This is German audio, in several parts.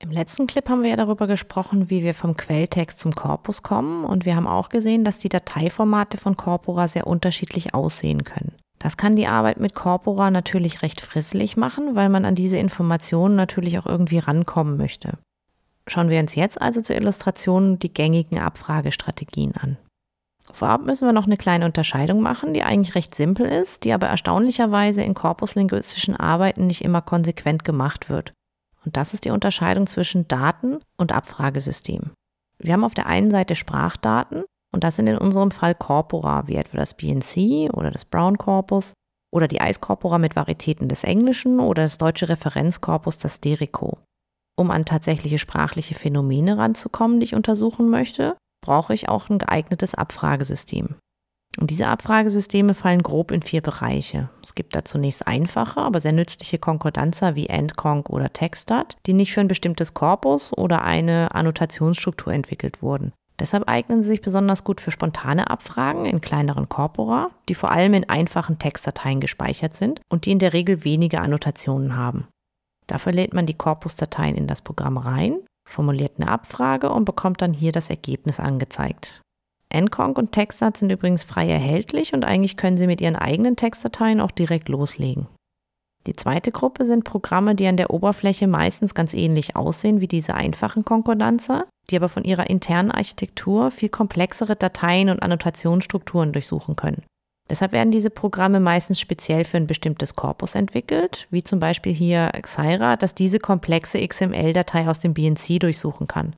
Im letzten Clip haben wir ja darüber gesprochen, wie wir vom Quelltext zum Korpus kommen und wir haben auch gesehen, dass die Dateiformate von Corpora sehr unterschiedlich aussehen können. Das kann die Arbeit mit Corpora natürlich recht frisselig machen, weil man an diese Informationen natürlich auch irgendwie rankommen möchte. Schauen wir uns jetzt also zur Illustration die gängigen Abfragestrategien an. Vorab müssen wir noch eine kleine Unterscheidung machen, die eigentlich recht simpel ist, die aber erstaunlicherweise in korpuslinguistischen Arbeiten nicht immer konsequent gemacht wird. Und das ist die Unterscheidung zwischen Daten und Abfragesystem. Wir haben auf der einen Seite Sprachdaten und das sind in unserem Fall Corpora, wie etwa das BNC oder das Brown Corpus oder die Eiskorpora mit Varietäten des Englischen oder das deutsche Referenzkorpus, das Derico. Um an tatsächliche sprachliche Phänomene ranzukommen, die ich untersuchen möchte, brauche ich auch ein geeignetes Abfragesystem. Und diese Abfragesysteme fallen grob in vier Bereiche. Es gibt da zunächst einfache, aber sehr nützliche Konkordanzer wie EndConc oder Textat, die nicht für ein bestimmtes Korpus oder eine Annotationsstruktur entwickelt wurden. Deshalb eignen sie sich besonders gut für spontane Abfragen in kleineren Corpora, die vor allem in einfachen Textdateien gespeichert sind und die in der Regel wenige Annotationen haben. Dafür lädt man die Korpusdateien in das Programm rein, formuliert eine Abfrage und bekommt dann hier das Ergebnis angezeigt. Nconk und TextSat sind übrigens frei erhältlich und eigentlich können Sie mit Ihren eigenen Textdateien auch direkt loslegen. Die zweite Gruppe sind Programme, die an der Oberfläche meistens ganz ähnlich aussehen wie diese einfachen Konkordanzer, die aber von ihrer internen Architektur viel komplexere Dateien und Annotationsstrukturen durchsuchen können. Deshalb werden diese Programme meistens speziell für ein bestimmtes Korpus entwickelt, wie zum Beispiel hier Xira, das diese komplexe XML-Datei aus dem BNC durchsuchen kann.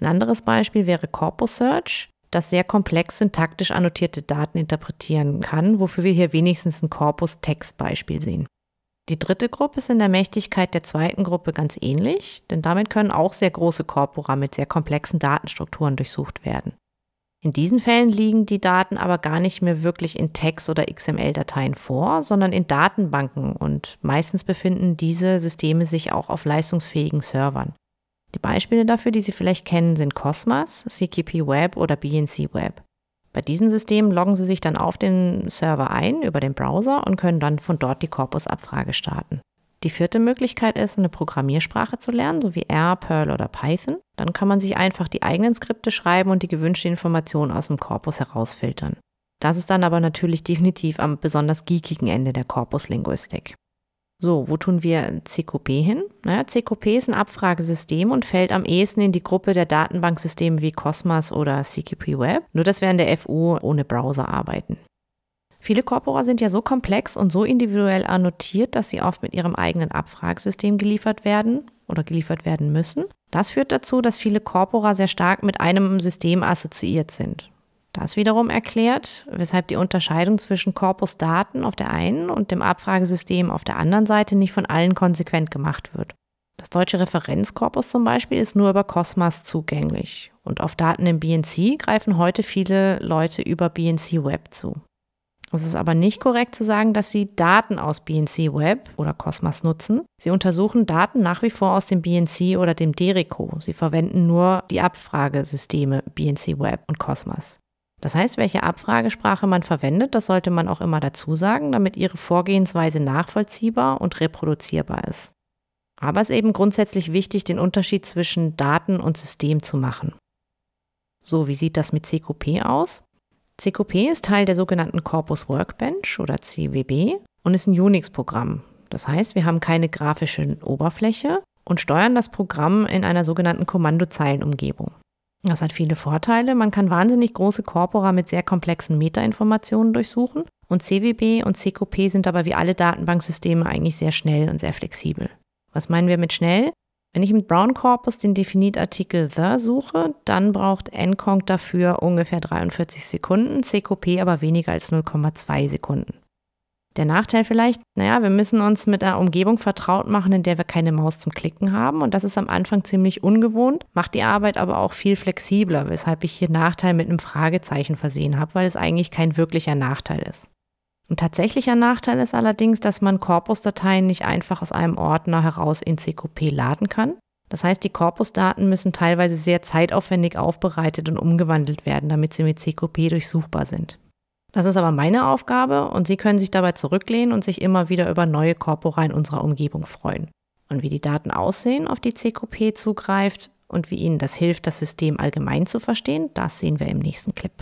Ein anderes Beispiel wäre Corpus Search das sehr komplex syntaktisch annotierte Daten interpretieren kann, wofür wir hier wenigstens ein Korpus-Text-Beispiel sehen. Die dritte Gruppe ist in der Mächtigkeit der zweiten Gruppe ganz ähnlich, denn damit können auch sehr große Korpora mit sehr komplexen Datenstrukturen durchsucht werden. In diesen Fällen liegen die Daten aber gar nicht mehr wirklich in Text- oder XML-Dateien vor, sondern in Datenbanken und meistens befinden diese Systeme sich auch auf leistungsfähigen Servern. Die Beispiele dafür, die Sie vielleicht kennen, sind Cosmos, CQP Web oder BNC Web. Bei diesen Systemen loggen Sie sich dann auf den Server ein über den Browser und können dann von dort die Korpusabfrage starten. Die vierte Möglichkeit ist, eine Programmiersprache zu lernen, so wie R, Perl oder Python. Dann kann man sich einfach die eigenen Skripte schreiben und die gewünschte Information aus dem Korpus herausfiltern. Das ist dann aber natürlich definitiv am besonders geekigen Ende der Korpuslinguistik. So, wo tun wir CQP hin? Naja, CQP ist ein Abfragesystem und fällt am ehesten in die Gruppe der Datenbanksysteme wie Cosmos oder CQP Web, nur dass wir an der FU ohne Browser arbeiten. Viele Corpora sind ja so komplex und so individuell annotiert, dass sie oft mit ihrem eigenen Abfragesystem geliefert werden oder geliefert werden müssen. Das führt dazu, dass viele Corpora sehr stark mit einem System assoziiert sind. Das wiederum erklärt, weshalb die Unterscheidung zwischen Korpusdaten auf der einen und dem Abfragesystem auf der anderen Seite nicht von allen konsequent gemacht wird. Das deutsche Referenzkorpus zum Beispiel ist nur über Cosmas zugänglich und auf Daten im BNC greifen heute viele Leute über BNC Web zu. Es ist aber nicht korrekt zu sagen, dass sie Daten aus BNC Web oder Cosmas nutzen. Sie untersuchen Daten nach wie vor aus dem BNC oder dem Derico. Sie verwenden nur die Abfragesysteme BNC Web und Cosmas. Das heißt, welche Abfragesprache man verwendet, das sollte man auch immer dazu sagen, damit Ihre Vorgehensweise nachvollziehbar und reproduzierbar ist. Aber es ist eben grundsätzlich wichtig, den Unterschied zwischen Daten und System zu machen. So, wie sieht das mit CQP aus? CQP ist Teil der sogenannten Corpus Workbench oder CWB und ist ein Unix-Programm. Das heißt, wir haben keine grafische Oberfläche und steuern das Programm in einer sogenannten Kommandozeilenumgebung. Das hat viele Vorteile. Man kann wahnsinnig große Corpora mit sehr komplexen Metainformationen durchsuchen. Und CWB und CQP sind aber wie alle Datenbanksysteme eigentlich sehr schnell und sehr flexibel. Was meinen wir mit schnell? Wenn ich mit Brown Corpus den Definitartikel the suche, dann braucht NCONC dafür ungefähr 43 Sekunden, CQP aber weniger als 0,2 Sekunden. Der Nachteil vielleicht, naja, wir müssen uns mit einer Umgebung vertraut machen, in der wir keine Maus zum Klicken haben. Und das ist am Anfang ziemlich ungewohnt, macht die Arbeit aber auch viel flexibler, weshalb ich hier Nachteil mit einem Fragezeichen versehen habe, weil es eigentlich kein wirklicher Nachteil ist. Ein tatsächlicher Nachteil ist allerdings, dass man Korpusdateien nicht einfach aus einem Ordner heraus in CQP laden kann. Das heißt, die Korpusdaten müssen teilweise sehr zeitaufwendig aufbereitet und umgewandelt werden, damit sie mit CQP durchsuchbar sind. Das ist aber meine Aufgabe und Sie können sich dabei zurücklehnen und sich immer wieder über neue Korpora in unserer Umgebung freuen. Und wie die Daten aussehen, auf die CQP zugreift und wie Ihnen das hilft, das System allgemein zu verstehen, das sehen wir im nächsten Clip.